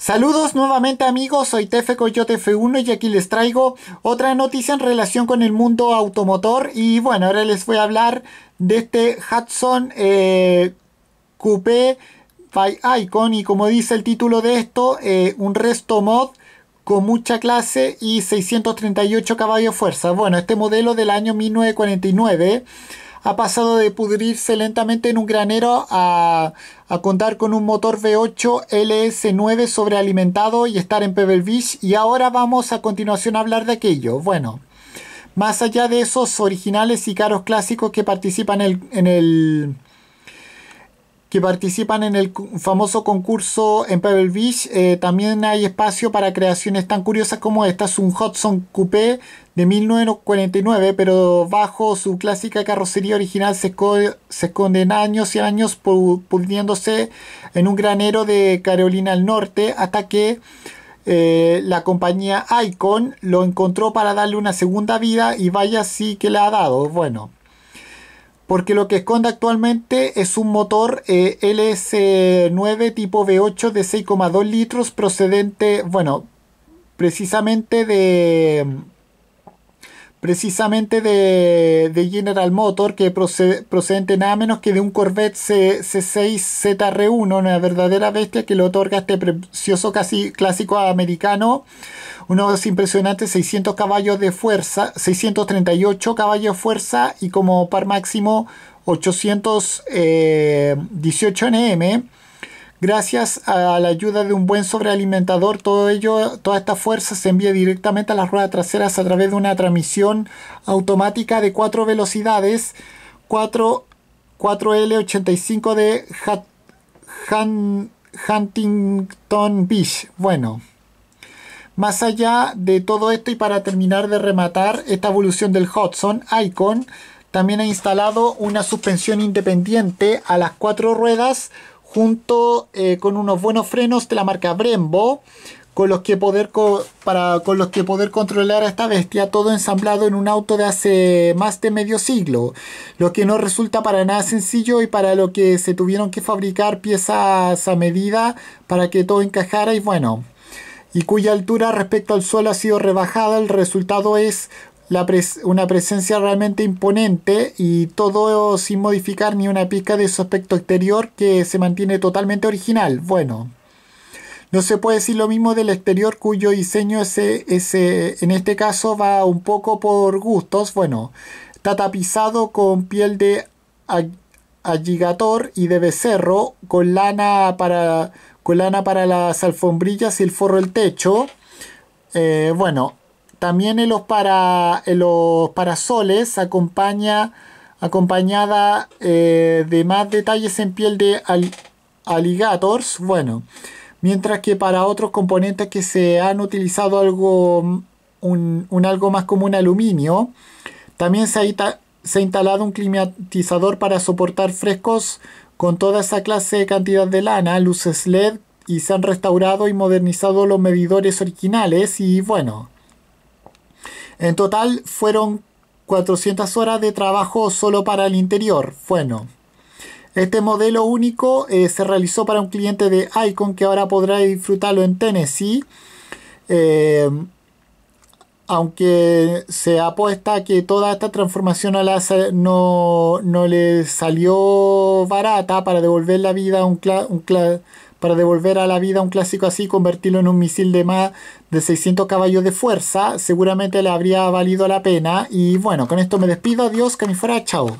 Saludos nuevamente amigos, soy Tefe Coyote F1 y aquí les traigo otra noticia en relación con el mundo automotor y bueno, ahora les voy a hablar de este Hudson eh, Coupé by Icon y como dice el título de esto, eh, un resto mod con mucha clase y 638 caballos fuerza. Bueno, este modelo del año 1949 ha pasado de pudrirse lentamente en un granero a, contar con un motor V8 LS9 sobrealimentado y estar en Pebble Beach. Y ahora vamos a continuación a hablar de aquello. Bueno, más allá de esos originales y caros clásicos que participan en el que participan en el famoso concurso en Pebble Beach, eh, también hay espacio para creaciones tan curiosas como esta. Es un Hudson Coupé de 1949, pero bajo su clásica carrocería original se, esconde, en años y años pudriéndose en un granero de Carolina del Norte hasta que eh, la compañía Icon lo encontró para darle una segunda vida y vaya sí que le ha dado. Bueno porque lo que esconde actualmente es un motor eh, LS9 tipo V8 de 6,2 litros procedente, bueno, precisamente de precisamente de, General Motor, que procede, procedente nada menos que de un Corvette C, 6 ZR1, una verdadera bestia que le otorga este precioso casi clásico americano, unos impresionantes 600 caballos de fuerza, 638 caballos de fuerza y como par máximo 818 eh, Nm Gracias a la ayuda de un buen sobrealimentador, todo ello, toda esta fuerza se envía directamente a las ruedas traseras a través de una transmisión automática de cuatro velocidades, 4, l 85 de Huntington Beach. Bueno, más allá de todo esto y para terminar de rematar esta evolución del Hudson Icon, también ha instalado una suspensión independiente a las cuatro ruedas junto eh, con unos buenos frenos de la marca Brembo con los que poder para con los que poder controlar a esta bestia todo ensamblado en un auto de hace más de medio siglo, lo que no resulta para nada sencillo y para lo que se tuvieron que fabricar piezas a medida para que todo encajara y bueno, y cuya altura respecto al suelo ha sido rebajada, el resultado es una presencia realmente imponente y todo sin modificar ni una pizca de su aspecto exterior que se mantiene totalmente original. Bueno, no se puede decir lo mismo del exterior cuyo diseño en este caso va un poco por gustos. Bueno, está tapizado con piel de alligator y de becerro, con lana para, con lana para las alfombrillas y el forro del techo. Eh, bueno, también en los, para, los parasoles acompaña, acompañada eh, de más detalles en piel de alligators. Bueno, mientras que para otros componentes que se han utilizado algo, un, un algo más común aluminio, también se ha, se ha instalado un climatizador para soportar frescos con toda esa clase de cantidad de lana, luces LED y se han restaurado y modernizado los medidores originales y bueno, en total fueron 400 horas de trabajo solo para el interior. Bueno, este modelo único eh, se realizó para un cliente de Icon que ahora podrá disfrutarlo en Tennessee. Eh, aunque se apuesta que toda esta transformación no, láser no, le salió barata para devolver la vida a un, club para devolver a la vida un clásico así, convertirlo en un misil de más de 600 caballos de fuerza, seguramente le habría valido la pena. Y bueno, con esto me despido, adiós, que me fuera, chao.